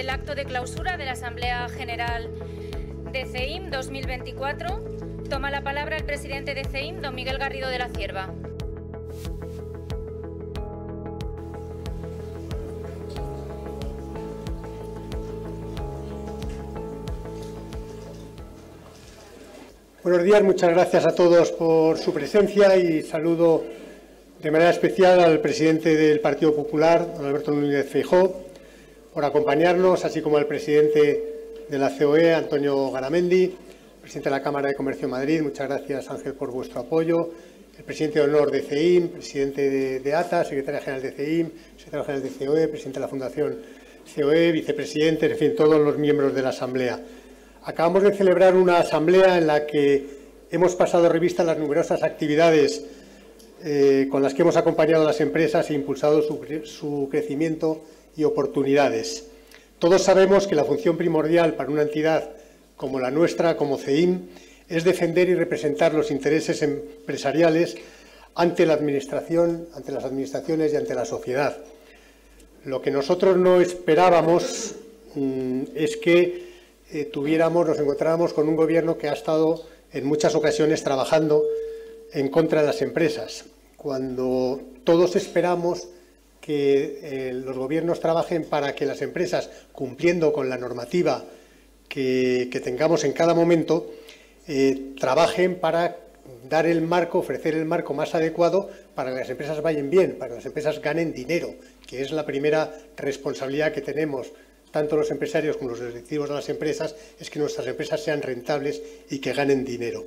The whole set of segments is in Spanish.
el acto de clausura de la Asamblea General de CEIM 2024. Toma la palabra el presidente de CEIM, don Miguel Garrido de la Cierva. Buenos días, muchas gracias a todos por su presencia y saludo de manera especial al presidente del Partido Popular, don Alberto Núñez Feijóo, por acompañarnos, así como el presidente de la COE, Antonio Garamendi, presidente de la Cámara de Comercio de Madrid, muchas gracias Ángel por vuestro apoyo, el presidente de honor de CEIM, presidente de, ATA, secretaria general de CEIM, secretario general de COE, presidente de la Fundación COE, vicepresidente, en fin, todos los miembros de la Asamblea. Acabamos de celebrar una asamblea en la que hemos pasado revista las numerosas actividades eh, con las que hemos acompañado a las empresas e impulsado su crecimiento y oportunidades. Todos sabemos que la función primordial para una entidad como la nuestra, como CEIM, es defender y representar los intereses empresariales ante la Administración, ante las administraciones y ante la sociedad. Lo que nosotros no esperábamos mm, es que eh, tuviéramos, nos encontráramos... con un gobierno que ha estado en muchas ocasiones trabajando en contra de las empresas, cuando todos esperamos que eh, los gobiernos trabajen para que las empresas, cumpliendo con la normativa que, tengamos en cada momento, eh, trabajen para dar el marco, ofrecer el marco más adecuado para que las empresas vayan bien, para que las empresas ganen dinero, que es la primera responsabilidad que tenemos tanto los empresarios como los directivos de las empresas, es que nuestras empresas sean rentables y que ganen dinero.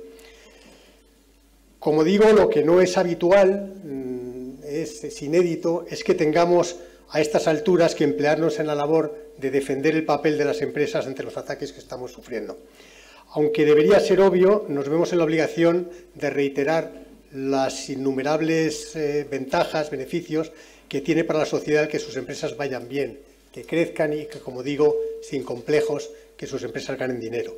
Como digo, lo que no es habitual, mm, es, inédito es que tengamos a estas alturas que emplearnos en la labor de defender el papel de las empresas ante los ataques que estamos sufriendo. Aunque debería ser obvio, nos vemos en la obligación de reiterar las innumerables eh, ventajas, beneficios que tiene para la sociedad que sus empresas vayan bien, que crezcan y que, como digo, sin complejos, que sus empresas ganen dinero.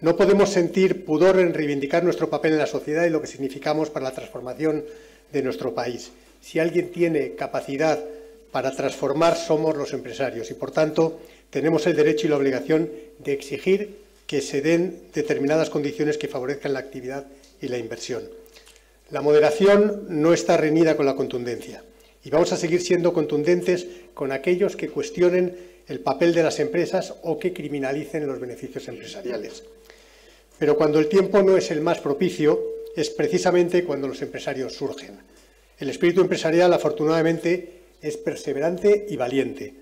No podemos sentir pudor en reivindicar nuestro papel en la sociedad y lo que significamos para la transformación de nuestro país. Si alguien tiene capacidad para transformar, somos los empresarios y, por tanto, tenemos el derecho y la obligación de exigir que se den determinadas condiciones que favorezcan la actividad y la inversión. La moderación no está reñida con la contundencia y vamos a seguir siendo contundentes con aquellos que cuestionen el papel de las empresas o que criminalicen los beneficios empresariales. Pero cuando el tiempo no es el más propicio, es precisamente cuando los empresarios surgen. El espíritu empresarial, afortunadamente, es perseverante y valiente.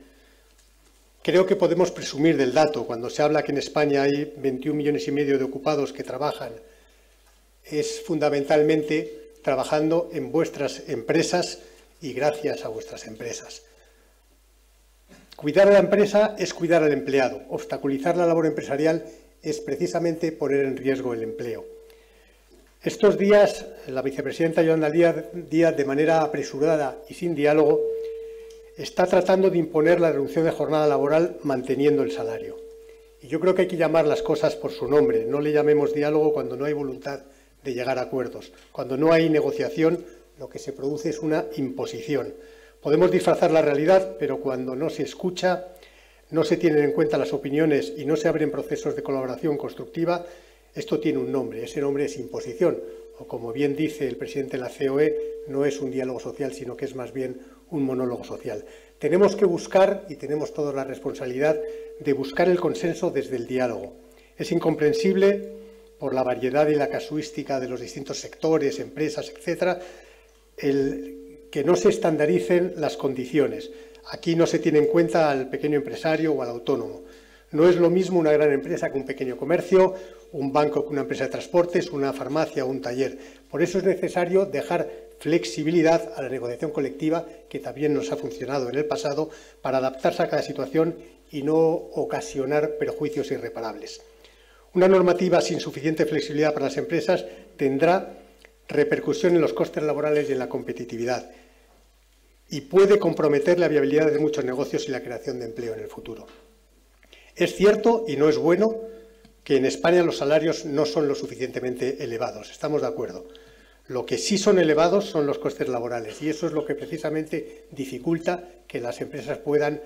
Creo que podemos presumir del dato cuando se habla que en España hay 21 millones y medio de ocupados que trabajan. Es fundamentalmente trabajando en vuestras empresas y gracias a vuestras empresas. Cuidar a la empresa es cuidar al empleado. Obstaculizar la labor empresarial es precisamente poner en riesgo el empleo. Estos días, la vicepresidenta Yolanda Díaz, de manera apresurada y sin diálogo, está tratando de imponer la reducción de jornada laboral manteniendo el salario. Y yo creo que hay que llamar las cosas por su nombre. No le llamemos diálogo cuando no hay voluntad de llegar a acuerdos. Cuando no hay negociación, lo que se produce es una imposición. Podemos disfrazar la realidad, pero cuando no se escucha, no se tienen en cuenta las opiniones y no se abren procesos de colaboración constructiva, esto tiene un nombre, ese nombre es imposición, o como bien dice el presidente de la COE, no es un diálogo social, sino que es más bien un monólogo social. Tenemos que buscar, y tenemos toda la responsabilidad, de buscar el consenso desde el diálogo. Es incomprensible, por la variedad y la casuística de los distintos sectores, empresas, etcétera, que no se estandaricen las condiciones. Aquí no se tiene en cuenta al pequeño empresario o al autónomo. No es lo mismo una gran empresa que un pequeño comercio, un banco una empresa de transportes, una farmacia o un taller. Por eso es necesario dejar flexibilidad a la negociación colectiva, que también nos ha funcionado en el pasado, para adaptarse a cada situación y no ocasionar perjuicios irreparables. Una normativa sin suficiente flexibilidad para las empresas tendrá repercusión en los costes laborales y en la competitividad y puede comprometer la viabilidad de muchos negocios y la creación de empleo en el futuro. Es cierto y no es bueno que en España los salarios no son lo suficientemente elevados, estamos de acuerdo. Lo que sí son elevados son los costes laborales y eso es lo que precisamente dificulta que las empresas puedan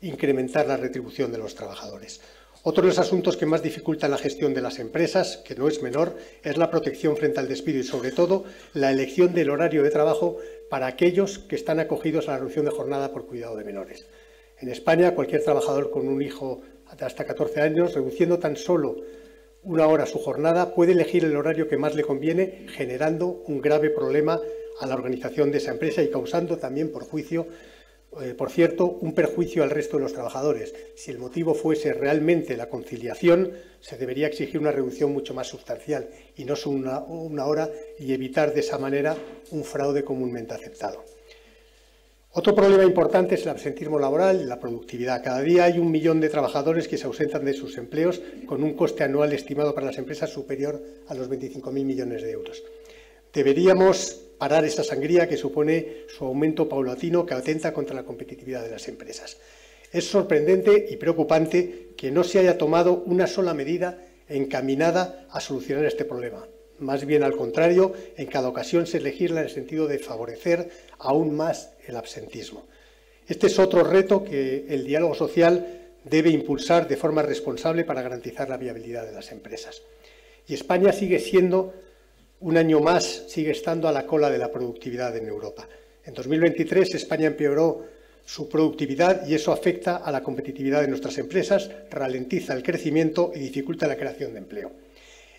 incrementar la retribución de los trabajadores. Otro de los asuntos que más dificultan la gestión de las empresas, que no es menor, es la protección frente al despido y sobre todo la elección del horario de trabajo para aquellos que están acogidos a la reducción de jornada por cuidado de menores. En España, cualquier trabajador con un hijo hasta 14 años, reduciendo tan solo una hora su jornada, puede elegir el horario que más le conviene, generando un grave problema a la organización de esa empresa y causando también, por, juicio, eh, por cierto, un perjuicio al resto de los trabajadores. Si el motivo fuese realmente la conciliación, se debería exigir una reducción mucho más sustancial y no solo una hora y evitar de esa manera un fraude comúnmente aceptado. Otro problema importante es el absentismo laboral y la productividad. Cada día hay un millón de trabajadores que se ausentan de sus empleos con un coste anual estimado para las empresas superior a los 25.000 millones de euros. Deberíamos parar esa sangría que supone su aumento paulatino que atenta contra la competitividad de las empresas. Es sorprendente y preocupante que no se haya tomado una sola medida encaminada a solucionar este problema. Más bien al contrario, en cada ocasión se legisla en el sentido de favorecer aún más el absentismo. Este es otro reto que el diálogo social debe impulsar de forma responsable para garantizar la viabilidad de las empresas. Y España sigue siendo, un año más, sigue estando a la cola de la productividad en Europa. En 2023 España empeoró su productividad y eso afecta a la competitividad de nuestras empresas, ralentiza el crecimiento y dificulta la creación de empleo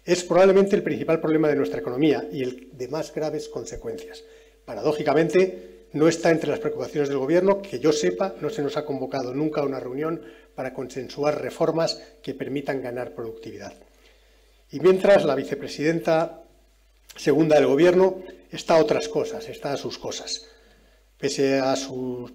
es probablemente el principal problema de nuestra economía y el de más graves consecuencias. Paradójicamente, no está entre las preocupaciones del Gobierno, que yo sepa, no se nos ha convocado nunca a una reunión para consensuar reformas que permitan ganar productividad. Y mientras la vicepresidenta segunda del Gobierno está a otras cosas, está a sus cosas. Pese a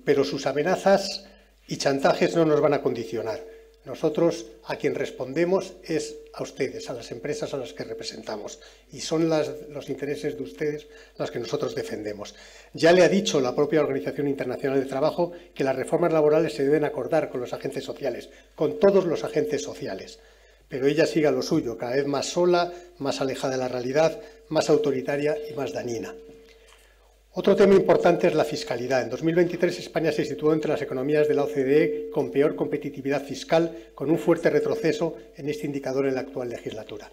pero sus amenazas y chantajes no nos van a condicionar. Nosotros a quien respondemos es a ustedes, a las empresas a las que representamos. Y son los intereses de ustedes las que nosotros defendemos. Ya le ha dicho la propia Organización Internacional del Trabajo que las reformas laborales se deben acordar con los agentes sociales, con todos los agentes sociales. Pero ella siga lo suyo, cada vez más sola, más alejada de la realidad, más autoritaria y más dañina. Otro tema importante es la fiscalidad. En 2023 España se situó entre las economías de la OCDE con peor competitividad fiscal, con un fuerte retroceso en este indicador en la actual legislatura.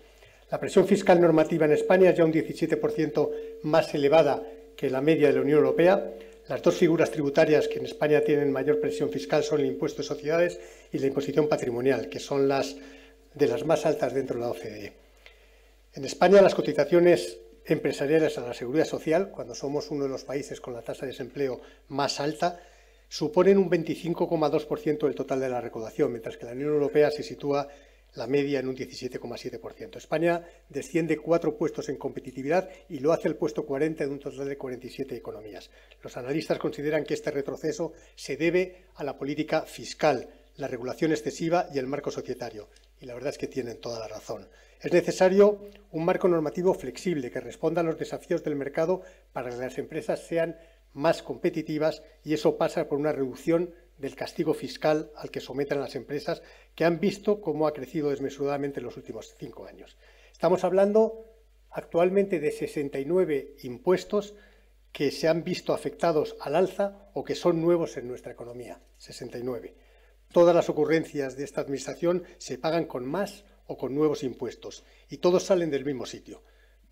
La presión fiscal normativa en España es ya un 17% más elevada que la media de la Unión Europea. Las dos figuras tributarias que en España tienen mayor presión fiscal son el impuesto de sociedades y la imposición patrimonial, que son las de las más altas dentro de la OCDE. En España las cotizaciones empresariales a la seguridad social, cuando somos uno de los países con la tasa de desempleo más alta, suponen un 25,2% del total de la recaudación, mientras que la Unión Europea se sitúa la media en un 17,7%. España desciende cuatro puestos en competitividad y lo hace el puesto 40 de un total de 47 economías. Los analistas consideran que este retroceso se debe a la política fiscal, la regulación excesiva y el marco societario. Y la verdad es que tienen toda la razón. Es necesario un marco normativo flexible que responda a los desafíos del mercado para que las empresas sean más competitivas y eso pasa por una reducción del castigo fiscal al que someten las empresas que han visto cómo ha crecido desmesuradamente en los últimos cinco años. Estamos hablando actualmente de 69 impuestos que se han visto afectados al alza o que son nuevos en nuestra economía, 69. Todas las ocurrencias de esta Administración se pagan con más o con nuevos impuestos, y todos salen del mismo sitio.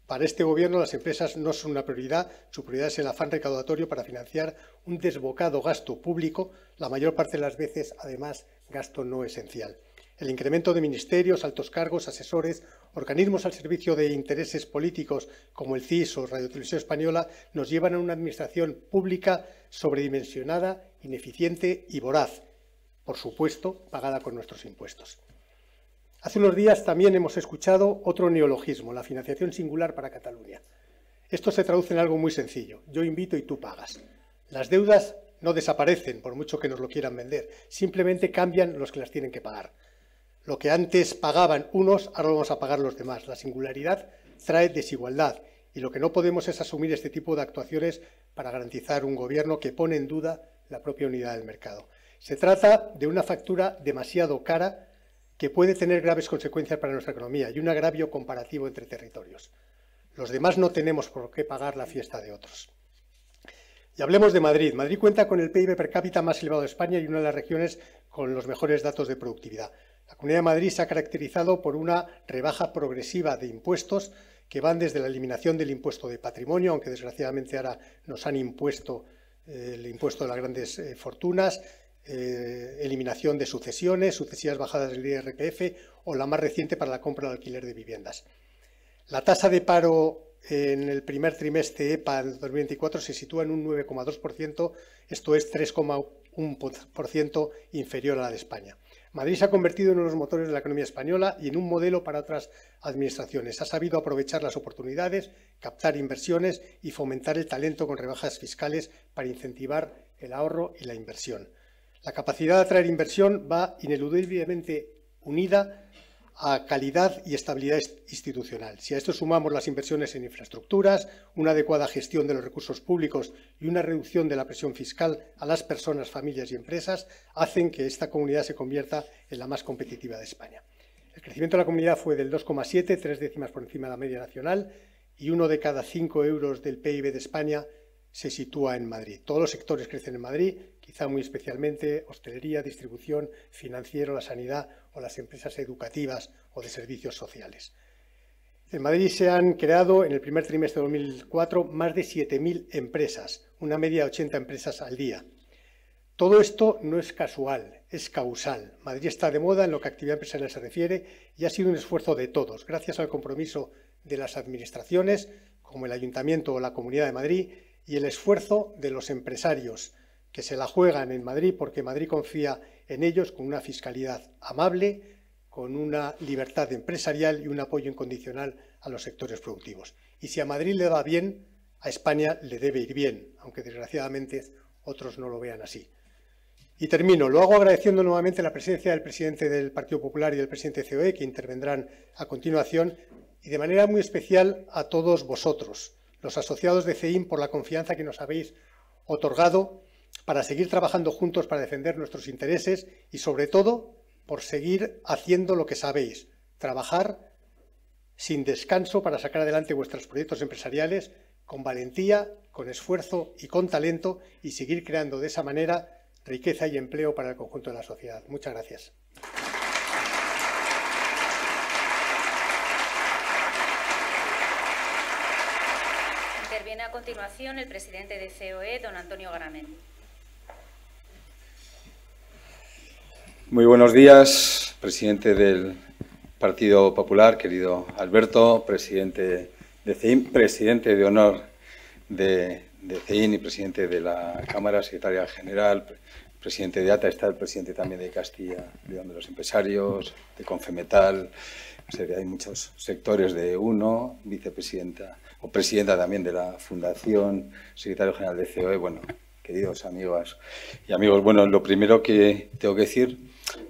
Para este gobierno las empresas no son una prioridad, su prioridad es el afán recaudatorio para financiar un desbocado gasto público, la mayor parte de las veces además gasto no esencial. El incremento de ministerios, altos cargos, asesores, organismos al servicio de intereses políticos como el CIS o Radio Televisión Española nos llevan a una administración pública sobredimensionada, ineficiente y voraz, por supuesto, pagada con nuestros impuestos. Hace unos días también hemos escuchado otro neologismo, la financiación singular para Cataluña. Esto se traduce en algo muy sencillo. Yo invito y tú pagas. Las deudas no desaparecen, por mucho que nos lo quieran vender. Simplemente cambian los que las tienen que pagar. Lo que antes pagaban unos, ahora vamos a pagar los demás. La singularidad trae desigualdad y lo que no podemos es asumir este tipo de actuaciones para garantizar un gobierno que pone en duda la propia unidad del mercado. Se trata de una factura demasiado cara que puede tener graves consecuencias para nuestra economía y un agravio comparativo entre territorios. Los demás no tenemos por qué pagar la fiesta de otros. Y hablemos de Madrid. Madrid cuenta con el PIB per cápita más elevado de España y una de las regiones con los mejores datos de productividad. La Comunidad de Madrid se ha caracterizado por una rebaja progresiva de impuestos que van desde la eliminación del impuesto de patrimonio, aunque desgraciadamente ahora nos han impuesto eh, el impuesto de las grandes eh, fortunas, eh, eliminación de sucesiones, sucesivas bajadas del IRPF o la más reciente para la compra o alquiler de viviendas. La tasa de paro en el primer trimestre EPA del 2024 se sitúa en un 9,2%, esto es 3,1% inferior a la de España. Madrid se ha convertido en uno de los motores de la economía española y en un modelo para otras administraciones. Ha sabido aprovechar las oportunidades, captar inversiones y fomentar el talento con rebajas fiscales para incentivar el ahorro y la inversión. La capacidad de atraer inversión va ineludiblemente unida a calidad y estabilidad institucional. Si a esto sumamos las inversiones en infraestructuras, una adecuada gestión de los recursos públicos y una reducción de la presión fiscal a las personas, familias y empresas, hacen que esta comunidad se convierta en la más competitiva de España. El crecimiento de la comunidad fue del 2,7, tres décimas por encima de la media nacional, y uno de cada cinco euros del PIB de España se sitúa en Madrid. Todos los sectores crecen en Madrid, quizá muy especialmente hostelería, distribución, financiero, la sanidad o las empresas educativas o de servicios sociales. En Madrid se han creado en el primer trimestre de 2004 más de 7.000 empresas, una media de 80 empresas al día. Todo esto no es casual, es causal. Madrid está de moda en lo que a actividad empresarial se refiere y ha sido un esfuerzo de todos, gracias al compromiso de las administraciones, como el Ayuntamiento o la Comunidad de Madrid, y el esfuerzo de los empresarios, que se la juegan en Madrid porque Madrid confía en ellos con una fiscalidad amable, con una libertad empresarial y un apoyo incondicional a los sectores productivos. Y si a Madrid le va bien, a España le debe ir bien, aunque desgraciadamente otros no lo vean así. Y termino. Lo hago agradeciendo nuevamente la presencia del presidente del Partido Popular y del presidente COE, e, que intervendrán a continuación, y de manera muy especial a todos vosotros, los asociados de CEIM, por la confianza que nos habéis otorgado para seguir trabajando juntos para defender nuestros intereses y sobre todo por seguir haciendo lo que sabéis, trabajar sin descanso para sacar adelante vuestros proyectos empresariales con valentía, con esfuerzo y con talento y seguir creando de esa manera riqueza y empleo para el conjunto de la sociedad. Muchas gracias. Interviene a continuación el presidente de COE, don Antonio Garamendi. Muy buenos días, presidente del Partido Popular, querido Alberto, presidente de CEIN, presidente de honor de, CEIN y presidente de la Cámara, secretaria general, presidente de ATA, está el presidente también de Castilla, de de los Empresarios, de Confemetal, hay muchos sectores de uno, vicepresidenta o presidenta también de la Fundación, secretario general de COE, bueno, queridos amigos y amigos, bueno, lo primero que tengo que decir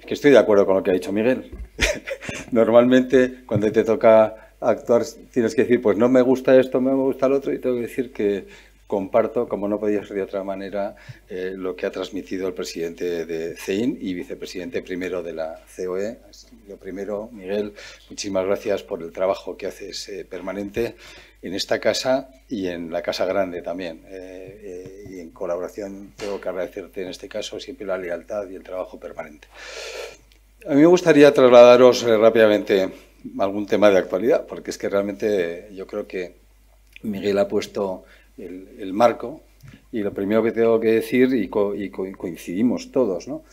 que estoy de acuerdo con lo que ha dicho Miguel. Normalmente cuando te toca actuar tienes que decir, pues no me gusta esto, no me gusta el otro, y tengo que decir que comparto, como no podía ser de otra manera, eh, lo que ha transmitido el presidente de CEIN y vicepresidente primero de la COE. Lo primero, Miguel, muchísimas gracias por el trabajo que haces eh, permanente en esta casa y en la Casa Grande también. Eh, eh, y en colaboración tengo que agradecerte en este caso siempre la lealtad y el trabajo permanente. A mí me gustaría trasladaros eh, rápidamente algún tema de actualidad, porque es que realmente yo creo que Miguel ha puesto el, marco y lo primero que tengo que decir, y, coincidimos todos, ¿no?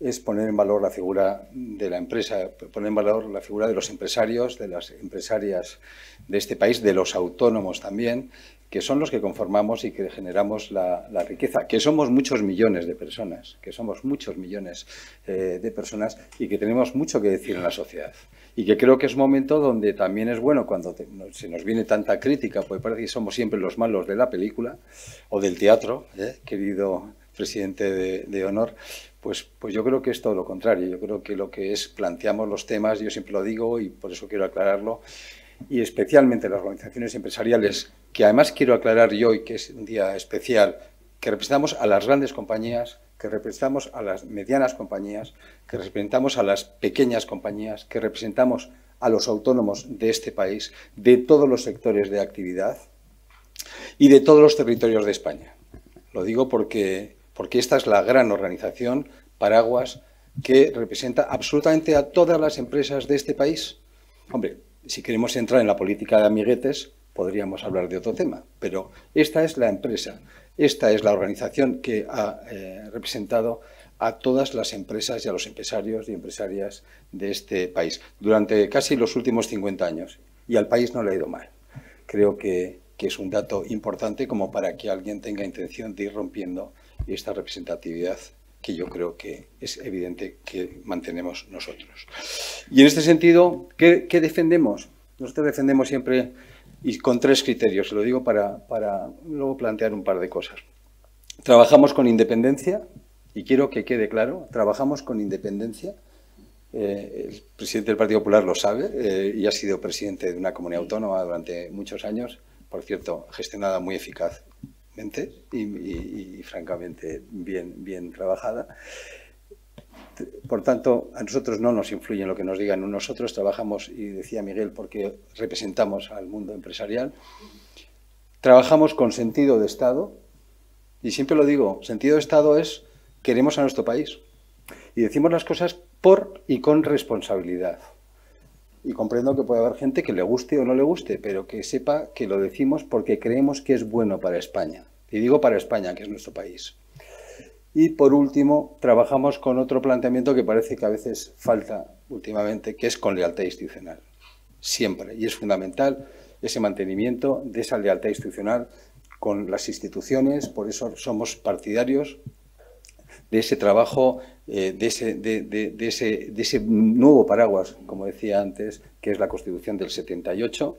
es poner en valor la figura de la empresa, poner en valor la figura de los empresarios, de las empresarias de este país, de los autónomos también, que son los que conformamos y que generamos la, riqueza, que somos muchos millones de personas, que somos muchos millones eh, de personas y que tenemos mucho que decir en la sociedad. Y que creo que es un momento donde también es bueno cuando se nos viene tanta crítica, pues parece que somos siempre los malos de la película o del teatro, ¿eh? querido presidente de honor, pues, pues, yo creo que es todo lo contrario. Yo creo que lo que es, planteamos los temas, yo siempre lo digo y por eso quiero aclararlo, y especialmente las organizaciones empresariales, que además quiero aclarar yo que es un día especial, que representamos a las grandes compañías, que representamos a las medianas compañías, que representamos a las pequeñas compañías, que representamos a los autónomos de este país, de todos los sectores de actividad y de todos los territorios de España. Lo digo porque porque esta es la gran organización, Paraguas, que representa absolutamente a todas las empresas de este país. Hombre, si queremos entrar en la política de amiguetes, podríamos hablar de otro tema, pero esta es la empresa, esta es la organización que ha eh, representado a todas las empresas y a los empresarios y empresarias de este país durante casi los últimos 50 años. Y al país no le ha ido mal. Creo que es un dato importante como para que alguien tenga intención de ir rompiendo y esta representatividad que yo creo que es evidente que mantenemos nosotros. Y en este sentido, ¿qué, defendemos? Nosotros defendemos siempre, y con tres criterios, se lo digo para, luego plantear un par de cosas. Trabajamos con independencia, y quiero que quede claro, trabajamos con independencia, eh, el presidente del Partido Popular lo sabe eh, y ha sido presidente de una comunidad autónoma durante muchos años, por cierto, gestionada muy eficaz y, francamente bien, bien trabajada. Por tanto, a nosotros no nos influye lo que nos digan. Nosotros trabajamos, y decía Miguel, porque representamos al mundo empresarial, trabajamos con sentido de Estado, y siempre lo digo, sentido de Estado es queremos a nuestro país, y decimos las cosas por y con responsabilidad y comprendo que puede haber gente que le guste o no le guste, pero que sepa que lo decimos porque creemos que es bueno para España. Y digo para España, que es nuestro país. Y por último, trabajamos con otro planteamiento que parece que a veces falta últimamente, que es con lealtad institucional. Siempre. Y es fundamental ese mantenimiento de esa lealtad institucional con las instituciones. Por eso somos partidarios de ese trabajo, eh, de, ese, de, ese, de ese nuevo paraguas, como decía antes, que es la Constitución del 78,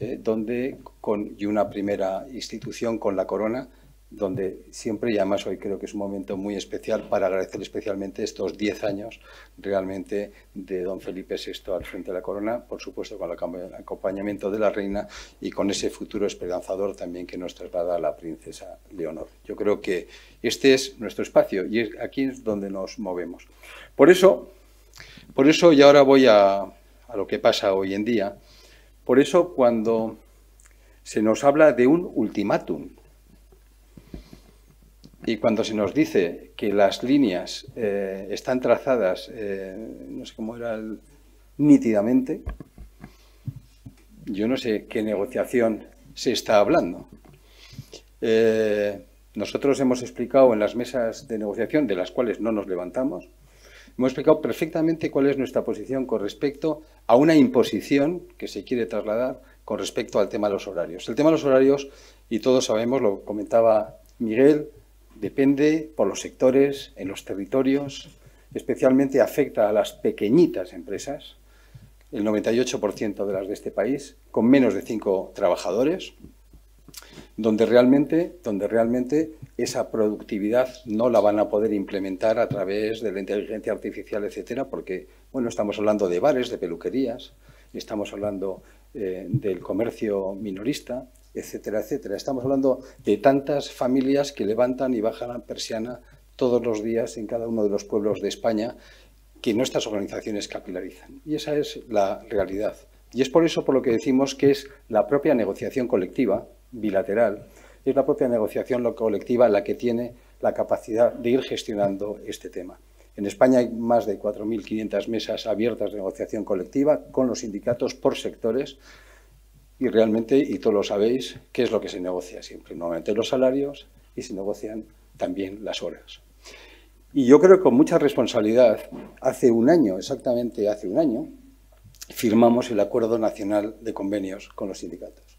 eh, donde con, y una primera institución con la corona donde siempre y además hoy creo que es un momento muy especial para agradecer especialmente estos 10 años realmente de don Felipe VI al frente de la corona, por supuesto con el acompañamiento de la reina y con ese futuro esperanzador también que nos traslada la princesa Leonor. Yo creo que este es nuestro espacio y aquí es donde nos movemos. Por eso, por eso y ahora voy a, a lo que pasa hoy en día, por eso cuando se nos habla de un ultimátum, y cuando se nos dice que las líneas eh, están trazadas, eh, no sé cómo era, nítidamente, yo no sé qué negociación se está hablando. Eh, nosotros hemos explicado en las mesas de negociación, de las cuales no nos levantamos, hemos explicado perfectamente cuál es nuestra posición con respecto a una imposición que se quiere trasladar con respecto al tema de los horarios. El tema de los horarios, y todos sabemos, lo comentaba Miguel, depende por los sectores, en los territorios, especialmente afecta a las pequeñitas empresas, el 98% de las de este país, con menos de cinco trabajadores, donde realmente, donde realmente esa productividad no la van a poder implementar a través de la inteligencia artificial, etcétera, porque bueno, estamos hablando de bares, de peluquerías, estamos hablando eh, del comercio minorista, etcétera, etcétera. Estamos hablando de tantas familias que levantan y bajan a persiana todos los días en cada uno de los pueblos de España que nuestras organizaciones capilarizan. Y esa es la realidad. Y es por eso por lo que decimos que es la propia negociación colectiva, bilateral, es la propia negociación colectiva la que tiene la capacidad de ir gestionando este tema. En España hay más de 4.500 mesas abiertas de negociación colectiva con los sindicatos por sectores y realmente, y todos lo sabéis, qué es lo que se negocia siempre. Normalmente los salarios y se negocian también las horas. Y yo creo que con mucha responsabilidad, hace un año, exactamente hace un año, firmamos el Acuerdo Nacional de Convenios con los sindicatos,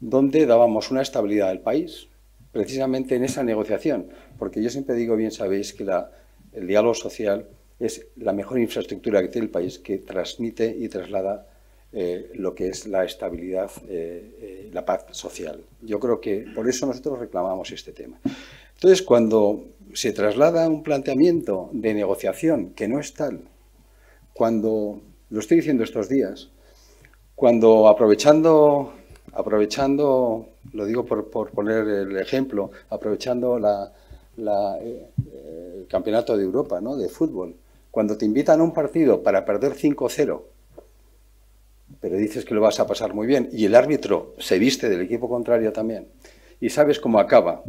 donde dábamos una estabilidad al país, precisamente en esa negociación, porque yo siempre digo, bien sabéis, que la, el diálogo social es la mejor infraestructura que tiene el país que transmite y traslada eh, lo que es la estabilidad, eh, eh, la paz social. Yo creo que por eso nosotros reclamamos este tema. Entonces, cuando se traslada un planteamiento de negociación que no es tal, cuando, lo estoy diciendo estos días, cuando aprovechando, aprovechando lo digo por, poner el ejemplo, aprovechando la, el Campeonato de Europa ¿no? de fútbol, cuando te invitan a un partido para perder 5-0 pero dices que lo vas a pasar muy bien y el árbitro se viste del equipo contrario también y sabes cómo acaba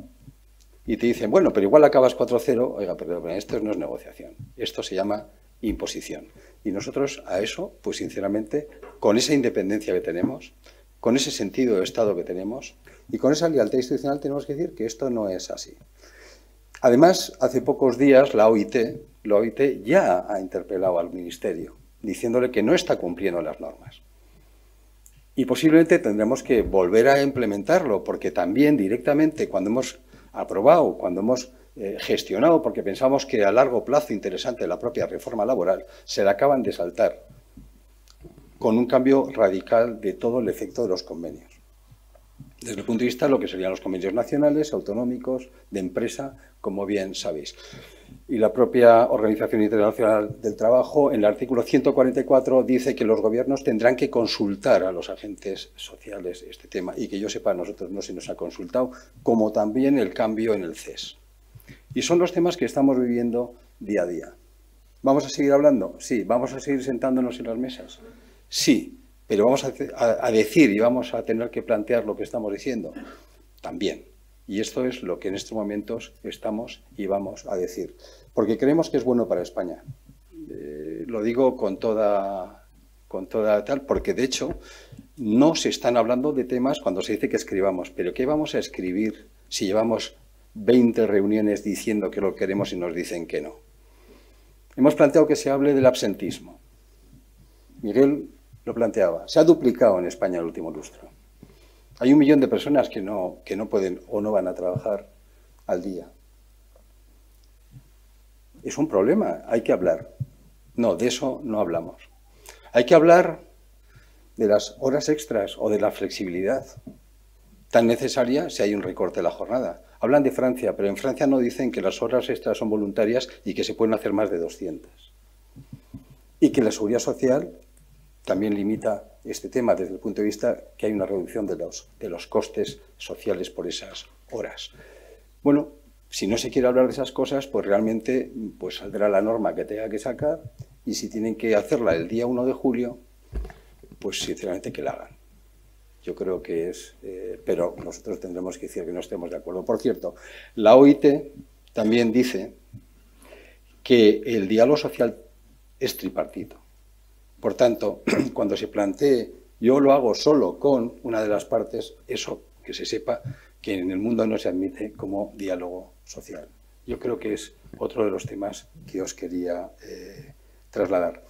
y te dicen, bueno, pero igual acabas 4-0, oiga, pero esto no es negociación, esto se llama imposición. Y nosotros a eso, pues sinceramente, con esa independencia que tenemos, con ese sentido de Estado que tenemos y con esa lealtad institucional tenemos que decir que esto no es así. Además, hace pocos días la OIT, la OIT ya ha interpelado al Ministerio diciéndole que no está cumpliendo las normas y posiblemente tendremos que volver a implementarlo, porque también directamente cuando hemos aprobado, cuando hemos eh, gestionado, porque pensamos que a largo plazo interesante la propia reforma laboral, se la acaban de saltar con un cambio radical de todo el efecto de los convenios. Desde el punto de vista de lo que serían los convenios nacionales, autonómicos, de empresa, como bien sabéis y la propia Organización Internacional del Trabajo, en el artículo 144, dice que los gobiernos tendrán que consultar a los agentes sociales este tema y que yo sepa, a nosotros no se nos ha consultado, como también el cambio en el CES. Y son los temas que estamos viviendo día a día. ¿Vamos a seguir hablando? Sí. ¿Vamos a seguir sentándonos en las mesas? Sí. Pero vamos a, a decir y vamos a tener que plantear lo que estamos diciendo. También. Y esto es lo que en estos momentos estamos y vamos a decir, porque creemos que es bueno para España. Eh, lo digo con toda, con toda tal, porque de hecho no se están hablando de temas cuando se dice que escribamos, pero ¿qué vamos a escribir si llevamos 20 reuniones diciendo que lo queremos y nos dicen que no? Hemos planteado que se hable del absentismo. Miguel lo planteaba, se ha duplicado en España el último lustro. Hay un millón de personas que no, que no pueden o no van a trabajar al día. Es un problema, hay que hablar. No, de eso no hablamos. Hay que hablar de las horas extras o de la flexibilidad, tan necesaria si hay un recorte de la jornada. Hablan de Francia, pero en Francia no dicen que las horas extras son voluntarias y que se pueden hacer más de 200. Y que la seguridad social también limita este tema desde el punto de vista que hay una reducción de los, de los costes sociales por esas horas. Bueno, si no se quiere hablar de esas cosas, pues realmente pues saldrá la norma que tenga que sacar y si tienen que hacerla el día 1 de julio, pues sinceramente que la hagan. Yo creo que es, eh, pero nosotros tendremos que decir que no estemos de acuerdo. Por cierto, la OIT también dice que el diálogo social es tripartito. Por tanto, cuando se plantee yo lo hago solo con una de las partes, eso que se sepa que en el mundo no se admite como diálogo social. Yo creo que es otro de los temas que os quería eh, trasladar.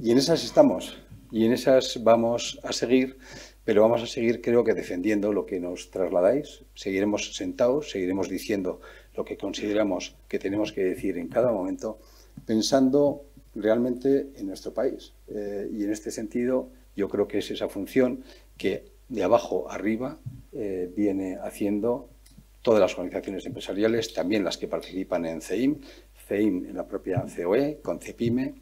Y en esas estamos, y en esas vamos a seguir, pero vamos a seguir creo que defendiendo lo que nos trasladáis, seguiremos sentados, seguiremos diciendo lo que consideramos que tenemos que decir en cada momento, pensando realmente en nuestro país. Eh, y en este sentido, yo creo que es esa función que de abajo arriba eh, viene haciendo todas las organizaciones empresariales, también las que participan en CEIM, CEIM en la propia COE, con CEPIME,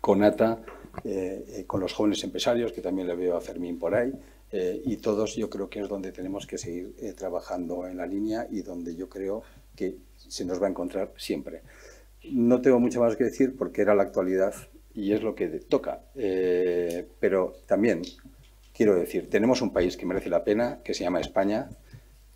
con ATA, eh, con los jóvenes empresarios, que también le veo a Fermín por ahí, y todos yo creo que es donde tenemos que seguir trabajando en la línea y donde yo creo que se nos va a encontrar siempre. No tengo mucho más que decir porque era la actualidad y es lo que toca. Eh, pero también quiero decir, tenemos un país que merece la pena, que se llama España.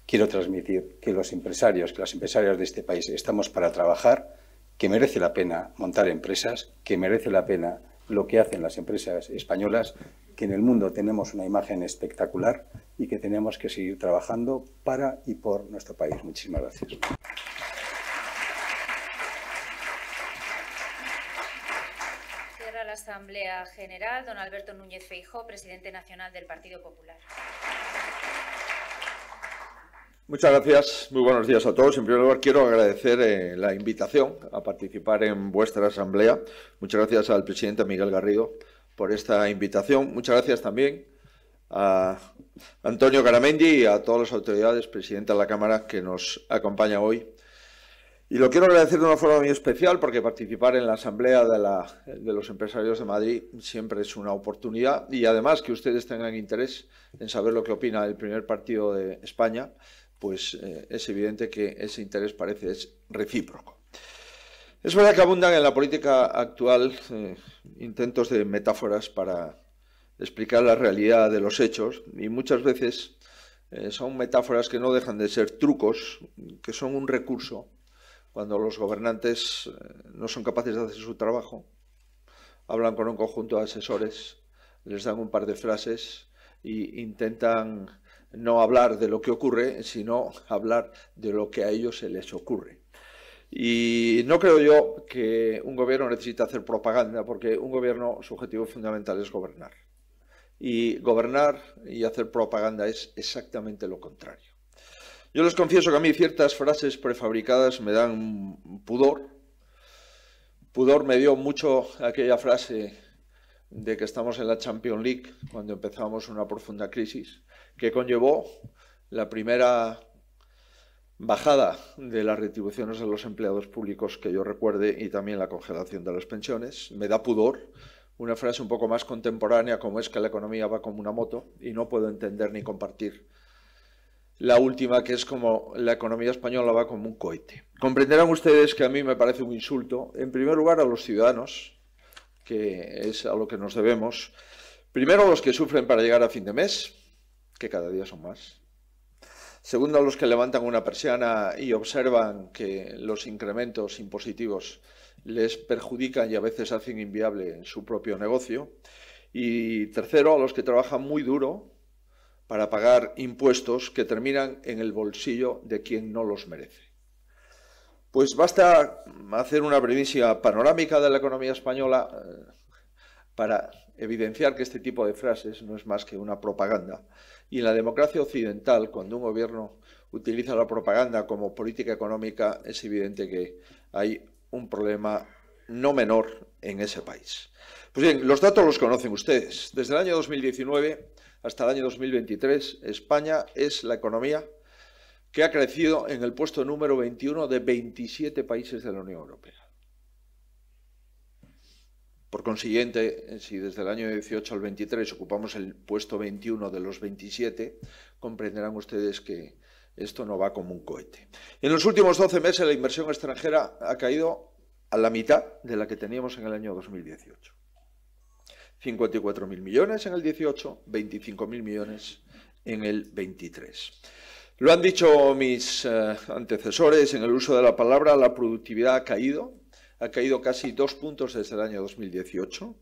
Quiero transmitir que los empresarios, que las empresarias de este país estamos para trabajar, que merece la pena montar empresas, que merece la pena lo que hacen las empresas españolas, que en el mundo tenemos una imagen espectacular y que tenemos que seguir trabajando para y por nuestro país. Muchísimas gracias. a la Asamblea General don Alberto Núñez Feijó, presidente nacional del Partido Popular. Muchas gracias, muy buenos días a todos. En primer lugar, quiero agradecer eh, la invitación a participar en vuestra asamblea. Muchas gracias al presidente Miguel Garrido por esta invitación. Muchas gracias también a Antonio Caramendi y a todas las autoridades, presidenta de la Cámara, que nos acompaña hoy y lo quiero agradecer de una forma muy especial porque participar en la Asamblea de, la, de, los Empresarios de Madrid siempre es una oportunidad y además que ustedes tengan interés en saber lo que opina el primer partido de España, pues eh, es evidente que ese interés parece es recíproco. Es verdad que abundan en la política actual eh, intentos de metáforas para explicar la realidad de los hechos y muchas veces eh, son metáforas que no dejan de ser trucos, que son un recurso cuando los gobernantes eh, no son capaces de hacer su trabajo, hablan con un conjunto de asesores, les dan un par de frases e intentan no hablar de lo que ocurre, sino hablar de lo que a ellos se les ocurre. Y no creo yo que un gobierno necesite hacer propaganda, porque un gobierno, su objetivo fundamental es gobernar. Y gobernar y hacer propaganda es exactamente lo contrario. Yo les confieso que a mí ciertas frases prefabricadas me dan pudor. Pudor me dio mucho aquella frase de que estamos en la Champions League cuando empezamos una profunda crisis que conllevó la primera bajada de las retribuciones de los empleados públicos que yo recuerde y también la congelación de las pensiones. Me da pudor una frase un poco más contemporánea como es que la economía va como una moto y no puedo entender ni compartir la última que es como la economía española va como un cohete. Comprenderán ustedes que a mí me parece un insulto, en primer lugar a los ciudadanos, que es a lo que nos debemos, primero a los que sufren para llegar a fin de mes, que cada día son más, segundo a los que levantan una persiana y observan que los incrementos impositivos les perjudican y a veces hacen inviable su propio negocio, y tercero a los que trabajan muy duro para pagar impuestos que terminan en el bolsillo de quien no los merece. Pues basta hacer una brevísima panorámica de la economía española eh, para evidenciar que este tipo de frases no es más que una propaganda. Y en la democracia occidental, cuando un gobierno utiliza la propaganda como política económica, es evidente que hay un problema no menor en ese país. Pues bien, los datos los conocen ustedes. Desde el año 2019, hasta el año 2023, España es la economía que ha crecido en el puesto número 21 de 27 países de la Unión Europea. Por consiguiente, si desde el año 18 al 23 ocupamos el puesto 21 de los 27, comprenderán ustedes que esto no va como un cohete. En los últimos 12 meses la inversión extranjera ha caído a la mitad de la que teníamos en el año 2018. 54.000 millones en el 18, 25.000 millones en el 23. Lo han dicho mis eh, antecesores en el uso de la palabra, la productividad ha caído, ha caído casi dos puntos desde el año 2018.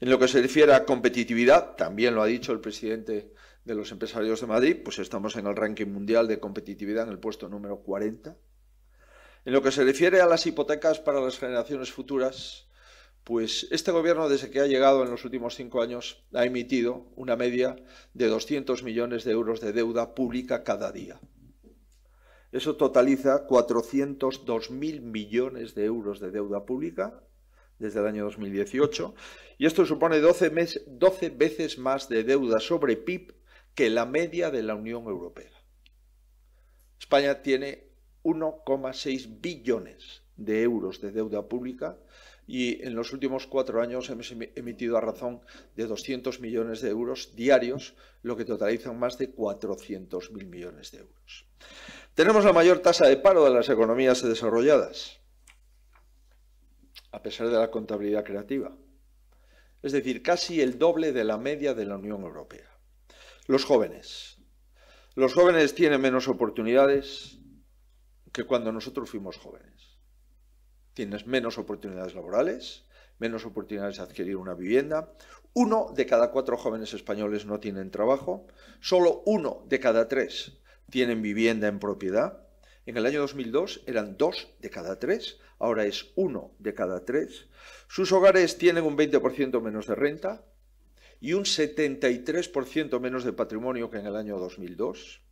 En lo que se refiere a competitividad, también lo ha dicho el presidente de los empresarios de Madrid, pues estamos en el ranking mundial de competitividad en el puesto número 40. En lo que se refiere a las hipotecas para las generaciones futuras, pues este gobierno, desde que ha llegado en los últimos cinco años, ha emitido una media de 200 millones de euros de deuda pública cada día. Eso totaliza 402.000 millones de euros de deuda pública desde el año 2018, y esto supone 12, 12 veces más de deuda sobre PIB que la media de la Unión Europea. España tiene 1,6 billones de euros de deuda pública y en los últimos cuatro años hemos emitido a razón de 200 millones de euros diarios, lo que totaliza más de 400.000 millones de euros. Tenemos la mayor tasa de paro de las economías desarrolladas, a pesar de la contabilidad creativa, es decir, casi el doble de la media de la Unión Europea. Los jóvenes. Los jóvenes tienen menos oportunidades que cuando nosotros fuimos jóvenes tienes menos oportunidades laborales, menos oportunidades de adquirir una vivienda. Uno de cada cuatro jóvenes españoles no tienen trabajo. Solo uno de cada tres tienen vivienda en propiedad. En el año 2002 eran dos de cada tres, ahora es uno de cada tres. Sus hogares tienen un 20% menos de renta y un 73% menos de patrimonio que en el año 2002.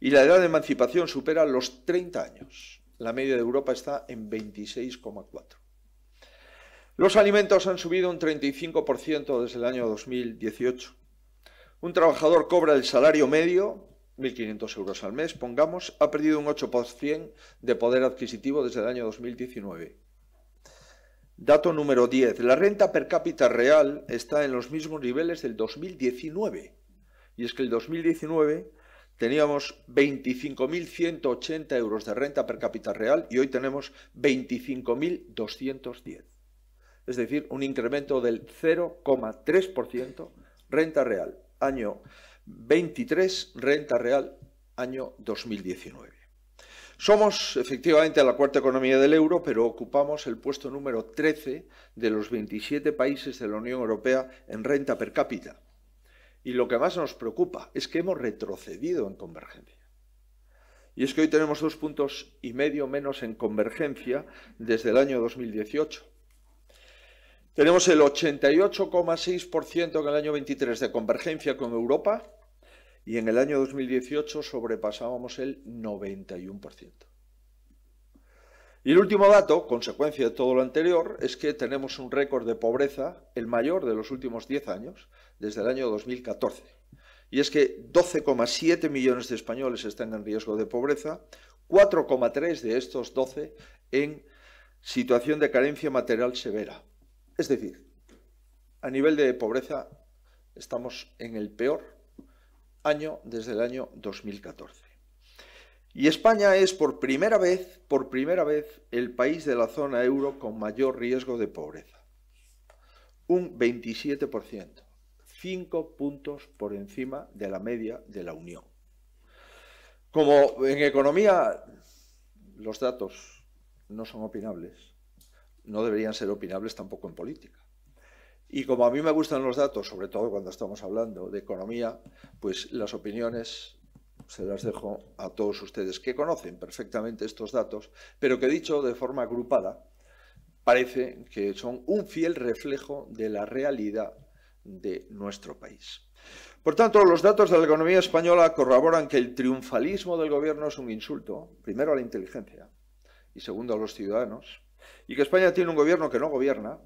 Y la edad de emancipación supera los 30 años. La media de Europa está en 26,4. Los alimentos han subido un 35% desde el año 2018. Un trabajador cobra el salario medio, 1.500 euros al mes, pongamos, ha perdido un 8% de poder adquisitivo desde el año 2019. Dato número 10. La renta per cápita real está en los mismos niveles del 2019. Y es que el 2019 teníamos 25.180 euros de renta per cápita real y hoy tenemos 25.210. Es decir, un incremento del 0,3% renta real año 23, renta real año 2019. Somos efectivamente la cuarta economía del euro, pero ocupamos el puesto número 13 de los 27 países de la Unión Europea en renta per cápita y lo que más nos preocupa es que hemos retrocedido en convergencia. Y es que hoy tenemos dos puntos y medio menos en convergencia desde el año 2018. Tenemos el 88,6% en el año 23 de convergencia con Europa y en el año 2018 sobrepasábamos el 91%. Y el último dato, consecuencia de todo lo anterior, es que tenemos un récord de pobreza, el mayor de los últimos 10 años, desde el año 2014. Y es que 12,7 millones de españoles están en riesgo de pobreza, 4,3 de estos 12 en situación de carencia material severa. Es decir, a nivel de pobreza estamos en el peor año desde el año 2014. Y España es por primera vez, por primera vez, el país de la zona euro con mayor riesgo de pobreza. Un 27%. Cinco puntos por encima de la media de la Unión. Como en economía los datos no son opinables, no deberían ser opinables tampoco en política. Y como a mí me gustan los datos, sobre todo cuando estamos hablando de economía, pues las opiniones se las dejo a todos ustedes que conocen perfectamente estos datos, pero que dicho de forma agrupada, parece que son un fiel reflejo de la realidad de nuestro país. Por tanto, los datos de la economía española corroboran que el triunfalismo del gobierno es un insulto, primero a la inteligencia y segundo a los ciudadanos, y que España tiene un gobierno que no gobierna,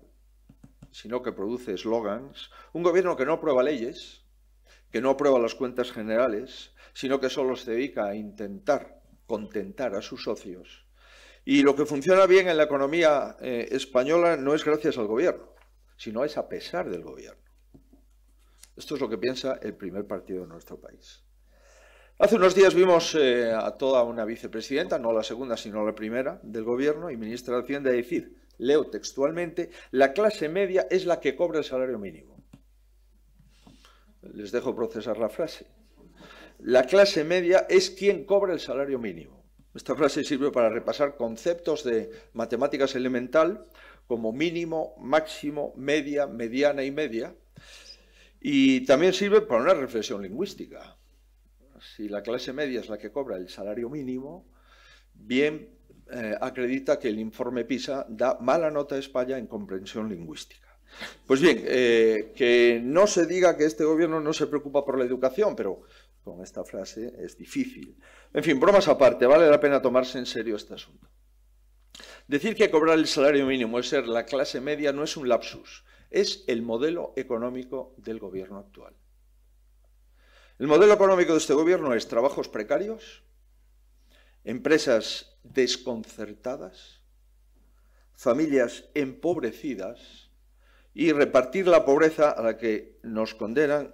sino que produce eslogans, un gobierno que no aprueba leyes, que no aprueba las cuentas generales, sino que solo se dedica a intentar contentar a sus socios. Y lo que funciona bien en la economía eh, española no es gracias al gobierno, sino es a pesar del gobierno. Esto es lo que piensa el primer partido de nuestro país. Hace unos días vimos eh, a toda una vicepresidenta, no la segunda, sino la primera del gobierno y ministra de Hacienda decir, leo textualmente, la clase media es la que cobra el salario mínimo. Les dejo procesar la frase. La clase media es quien cobra el salario mínimo. Esta frase sirve para repasar conceptos de matemáticas elemental como mínimo, máximo, media, mediana y media, y también sirve para una reflexión lingüística. Si la clase media es la que cobra el salario mínimo, bien eh, acredita que el informe PISA da mala nota a España en comprensión lingüística. Pues bien, eh, que no se diga que este gobierno no se preocupa por la educación, pero con esta frase es difícil. En fin, bromas aparte, vale la pena tomarse en serio este asunto. Decir que cobrar el salario mínimo es ser la clase media no es un lapsus, es el modelo económico del gobierno actual. El modelo económico de este gobierno es trabajos precarios, empresas desconcertadas, familias empobrecidas y repartir la pobreza a la que nos condenan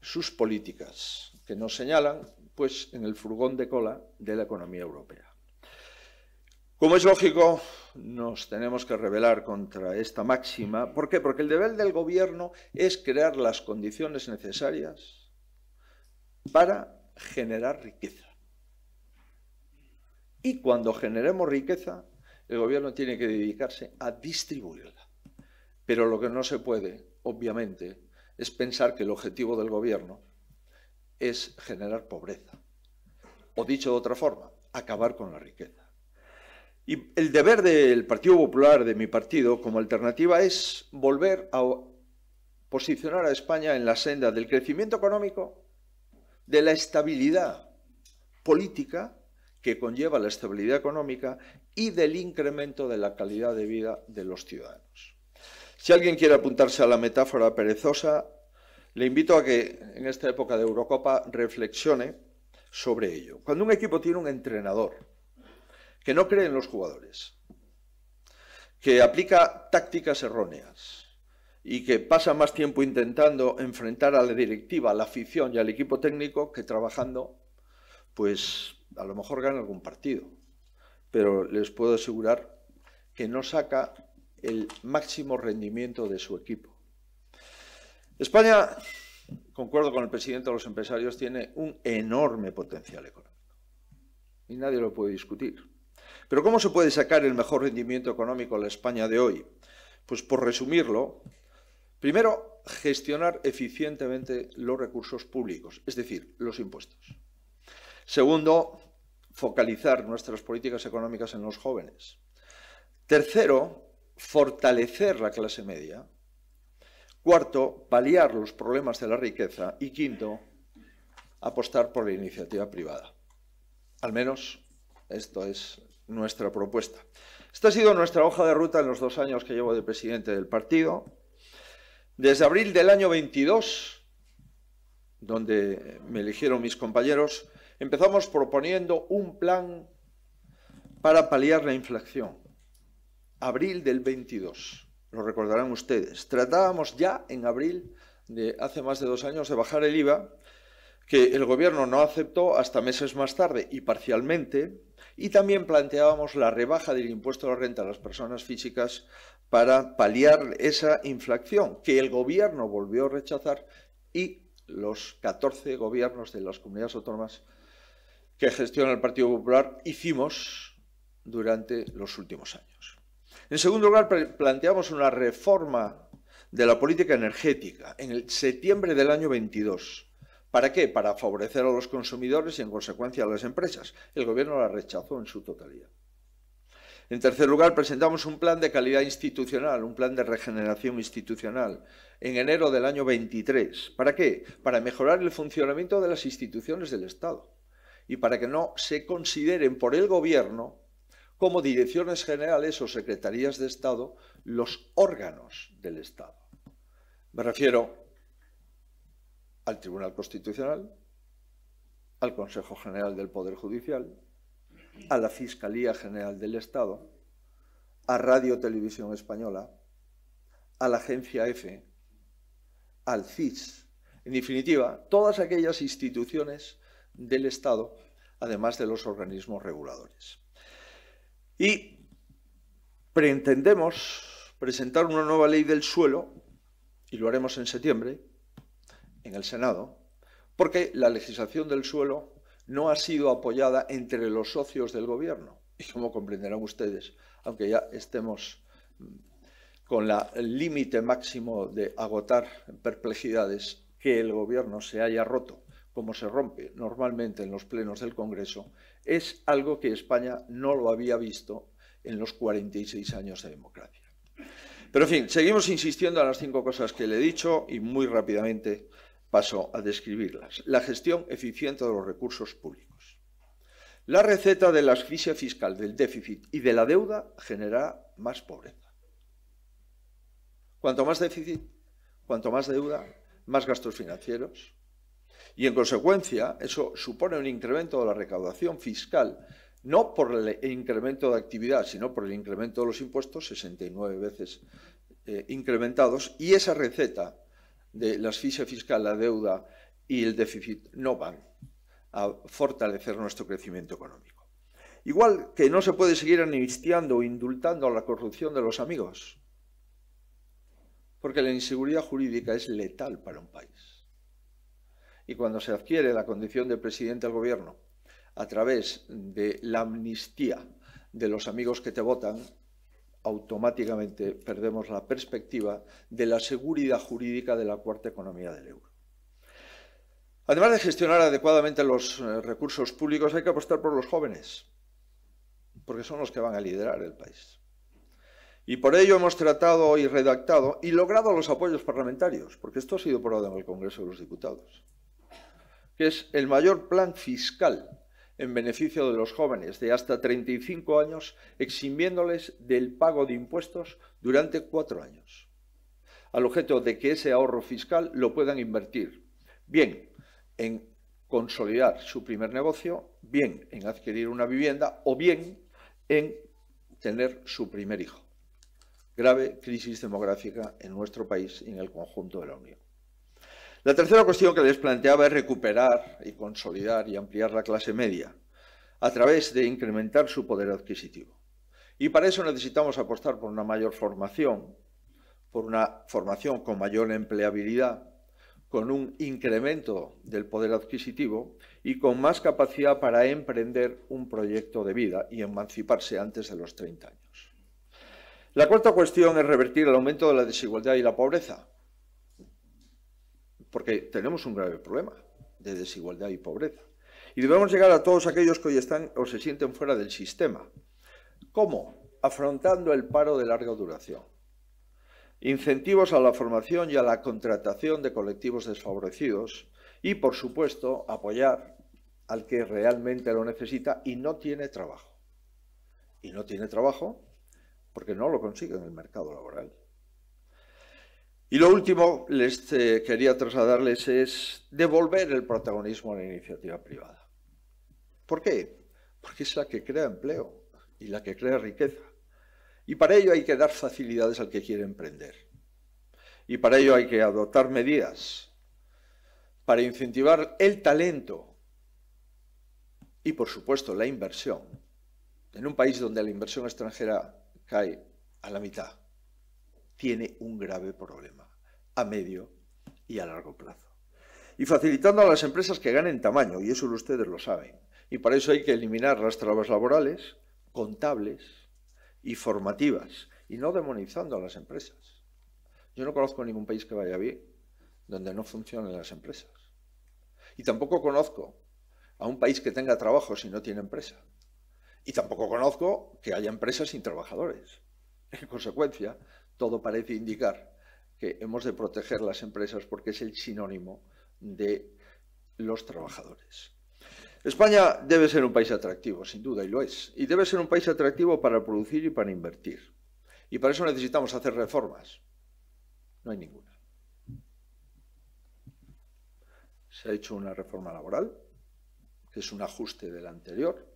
sus políticas, que nos señalan pues en el furgón de cola de la economía europea. Como es lógico, nos tenemos que rebelar contra esta máxima. ¿Por qué? Porque el deber del gobierno es crear las condiciones necesarias para generar riqueza. Y cuando generemos riqueza, el gobierno tiene que dedicarse a distribuirla. Pero lo que no se puede, obviamente, es pensar que el objetivo del gobierno es generar pobreza. O dicho de otra forma, acabar con la riqueza. Y el deber del Partido Popular, de mi partido, como alternativa es volver a posicionar a España en la senda del crecimiento económico, de la estabilidad política que conlleva la estabilidad económica y del incremento de la calidad de vida de los ciudadanos. Si alguien quiere apuntarse a la metáfora perezosa, le invito a que en esta época de Eurocopa reflexione sobre ello. Cuando un equipo tiene un entrenador, que no cree en los jugadores, que aplica tácticas erróneas y que pasa más tiempo intentando enfrentar a la directiva, a la afición y al equipo técnico que trabajando, pues a lo mejor gana algún partido. Pero les puedo asegurar que no saca el máximo rendimiento de su equipo. España, concuerdo con el presidente de los empresarios, tiene un enorme potencial económico. Y nadie lo puede discutir. Pero ¿cómo se puede sacar el mejor rendimiento económico a la España de hoy? Pues por resumirlo, primero, gestionar eficientemente los recursos públicos, es decir, los impuestos. Segundo, focalizar nuestras políticas económicas en los jóvenes. Tercero, fortalecer la clase media. Cuarto, paliar los problemas de la riqueza. Y quinto, apostar por la iniciativa privada. Al menos esto es nuestra propuesta. Esta ha sido nuestra hoja de ruta en los dos años que llevo de presidente del partido. Desde abril del año 22, donde me eligieron mis compañeros, empezamos proponiendo un plan para paliar la inflación. Abril del 22, lo recordarán ustedes. Tratábamos ya en abril de hace más de dos años de bajar el IVA que el gobierno no aceptó hasta meses más tarde y parcialmente, y también planteábamos la rebaja del impuesto a la renta a las personas físicas para paliar esa inflación que el gobierno volvió a rechazar y los 14 gobiernos de las comunidades autónomas que gestiona el Partido Popular hicimos durante los últimos años. En segundo lugar, planteamos una reforma de la política energética en el septiembre del año 22 ¿Para qué? Para favorecer a los consumidores y en consecuencia a las empresas. El gobierno la rechazó en su totalidad. En tercer lugar, presentamos un plan de calidad institucional, un plan de regeneración institucional, en enero del año 23. ¿Para qué? Para mejorar el funcionamiento de las instituciones del Estado y para que no se consideren por el Gobierno como direcciones generales o secretarías de Estado los órganos del Estado. Me refiero al Tribunal Constitucional, al Consejo General del Poder Judicial, a la Fiscalía General del Estado, a Radio Televisión Española, a la Agencia EFE, al CIS, en definitiva, todas aquellas instituciones del Estado, además de los organismos reguladores. Y pretendemos presentar una nueva ley del suelo, y lo haremos en septiembre, en el Senado, porque la legislación del suelo no ha sido apoyada entre los socios del gobierno. Y como comprenderán ustedes, aunque ya estemos mm, con el límite máximo de agotar perplejidades, que el gobierno se haya roto, como se rompe normalmente en los plenos del Congreso, es algo que España no lo había visto en los 46 años de democracia. Pero en fin, seguimos insistiendo en las cinco cosas que le he dicho y muy rápidamente Paso a describirlas. La gestión eficiente de los recursos públicos. La receta de la asfixia fiscal, del déficit y de la deuda genera más pobreza. Cuanto más déficit, cuanto más deuda, más gastos financieros. Y en consecuencia, eso supone un incremento de la recaudación fiscal, no por el incremento de actividad, sino por el incremento de los impuestos, 69 veces eh, incrementados. Y esa receta de la asfixia fiscal, la deuda y el déficit no van a fortalecer nuestro crecimiento económico. Igual que no se puede seguir amnistiando o indultando a la corrupción de los amigos, porque la inseguridad jurídica es letal para un país. Y cuando se adquiere la condición de presidente del gobierno a través de la amnistía de los amigos que te votan, automáticamente perdemos la perspectiva de la seguridad jurídica de la cuarta economía del euro. Además de gestionar adecuadamente los eh, recursos públicos, hay que apostar por los jóvenes, porque son los que van a liderar el país. Y por ello hemos tratado y redactado y logrado los apoyos parlamentarios, porque esto ha sido aprobado en el Congreso de los Diputados, que es el mayor plan fiscal en beneficio de los jóvenes de hasta 35 años, eximiéndoles del pago de impuestos durante cuatro años, al objeto de que ese ahorro fiscal lo puedan invertir, bien en consolidar su primer negocio, bien en adquirir una vivienda o bien en tener su primer hijo. Grave crisis demográfica en nuestro país y en el conjunto de la Unión. La tercera cuestión que les planteaba es recuperar y consolidar y ampliar la clase media a través de incrementar su poder adquisitivo. Y para eso necesitamos apostar por una mayor formación, por una formación con mayor empleabilidad, con un incremento del poder adquisitivo y con más capacidad para emprender un proyecto de vida y emanciparse antes de los 30 años. La cuarta cuestión es revertir el aumento de la desigualdad y la pobreza, porque tenemos un grave problema de desigualdad y pobreza. Y debemos llegar a todos aquellos que hoy están o se sienten fuera del sistema. ¿Cómo? Afrontando el paro de larga duración. Incentivos a la formación y a la contratación de colectivos desfavorecidos y, por supuesto, apoyar al que realmente lo necesita y no tiene trabajo. Y no tiene trabajo porque no lo consigue en el mercado laboral. Y lo último les eh, quería trasladarles es devolver el protagonismo a la iniciativa privada. ¿Por qué? Porque es la que crea empleo y la que crea riqueza. Y para ello hay que dar facilidades al que quiere emprender. Y para ello hay que adoptar medidas para incentivar el talento y, por supuesto, la inversión. En un país donde la inversión extranjera cae a la mitad tiene un grave problema a medio y a largo plazo. Y facilitando a las empresas que ganen tamaño, y eso ustedes lo saben. Y para eso hay que eliminar las trabas laborales, contables y formativas, y no demonizando a las empresas. Yo no conozco ningún país que vaya bien donde no funcionen las empresas. Y tampoco conozco a un país que tenga trabajo si no tiene empresa. Y tampoco conozco que haya empresas sin trabajadores. En consecuencia, todo parece indicar que hemos de proteger las empresas porque es el sinónimo de los trabajadores. España debe ser un país atractivo, sin duda, y lo es. Y debe ser un país atractivo para producir y para invertir. Y para eso necesitamos hacer reformas. No hay ninguna. Se ha hecho una reforma laboral, que es un ajuste la anterior.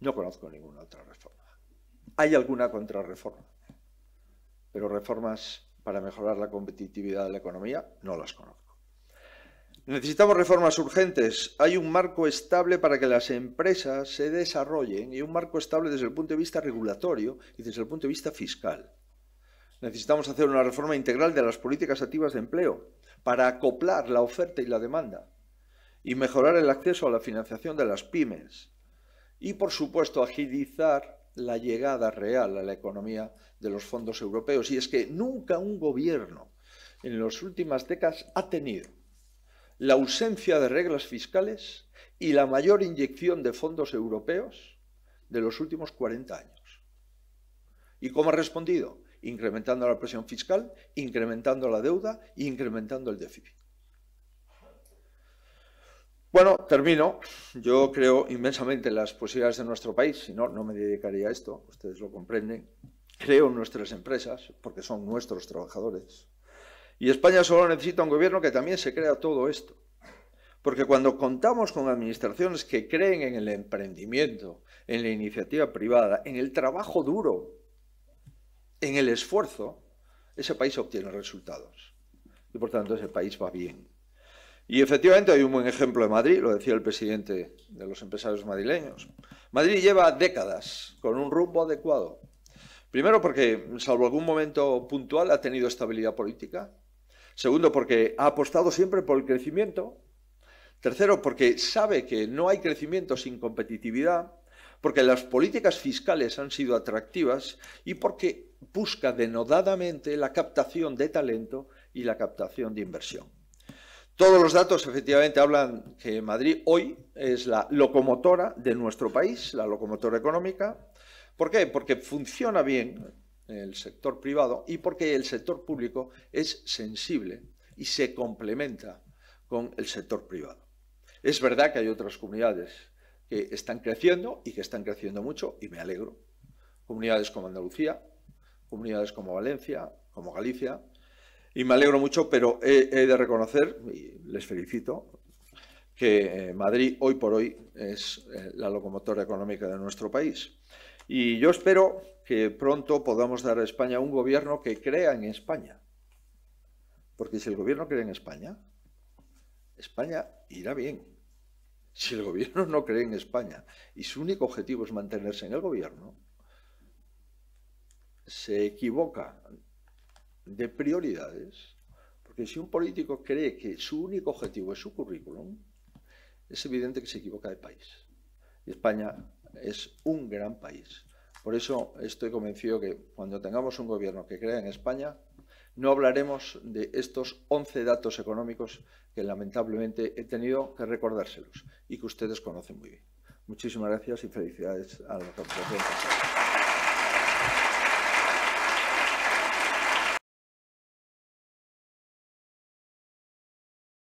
No conozco ninguna otra reforma. Hay alguna contrarreforma pero reformas para mejorar la competitividad de la economía no las conozco. Necesitamos reformas urgentes. Hay un marco estable para que las empresas se desarrollen y un marco estable desde el punto de vista regulatorio y desde el punto de vista fiscal. Necesitamos hacer una reforma integral de las políticas activas de empleo para acoplar la oferta y la demanda y mejorar el acceso a la financiación de las pymes. Y, por supuesto, agilizar la llegada real a la economía de los fondos europeos. Y es que nunca un gobierno en las últimas décadas ha tenido la ausencia de reglas fiscales y la mayor inyección de fondos europeos de los últimos 40 años. ¿Y cómo ha respondido? Incrementando la presión fiscal, incrementando la deuda e incrementando el déficit. Bueno, termino. Yo creo inmensamente en las posibilidades de nuestro país, si no, no me dedicaría a esto, ustedes lo comprenden. Creo en nuestras empresas, porque son nuestros trabajadores. Y España solo necesita un gobierno que también se crea todo esto. Porque cuando contamos con administraciones que creen en el emprendimiento, en la iniciativa privada, en el trabajo duro, en el esfuerzo, ese país obtiene resultados. Y por tanto ese país va bien. Y efectivamente hay un buen ejemplo de Madrid, lo decía el presidente de los empresarios madrileños. Madrid lleva décadas con un rumbo adecuado. Primero porque, salvo algún momento puntual, ha tenido estabilidad política. Segundo porque ha apostado siempre por el crecimiento. Tercero porque sabe que no hay crecimiento sin competitividad. Porque las políticas fiscales han sido atractivas y porque busca denodadamente la captación de talento y la captación de inversión. Todos los datos efectivamente hablan que Madrid hoy es la locomotora de nuestro país, la locomotora económica. ¿Por qué? Porque funciona bien el sector privado y porque el sector público es sensible y se complementa con el sector privado. Es verdad que hay otras comunidades que están creciendo y que están creciendo mucho y me alegro. Comunidades como Andalucía, comunidades como Valencia, como Galicia, y me alegro mucho, pero he, de reconocer, y les felicito, que eh, Madrid hoy por hoy es eh, la locomotora económica de nuestro país. Y yo espero que pronto podamos dar a España un gobierno que crea en España. Porque si el gobierno cree en España, España irá bien. Si el gobierno no cree en España y su único objetivo es mantenerse en el gobierno, se equivoca de prioridades, porque si un político cree que su único objetivo es su currículum, es evidente que se equivoca de país. Y España es un gran país. Por eso estoy convencido que cuando tengamos un gobierno que crea en España, no hablaremos de estos 11 datos económicos que lamentablemente he tenido que recordárselos y que ustedes conocen muy bien. Muchísimas gracias y felicidades a la Corporación.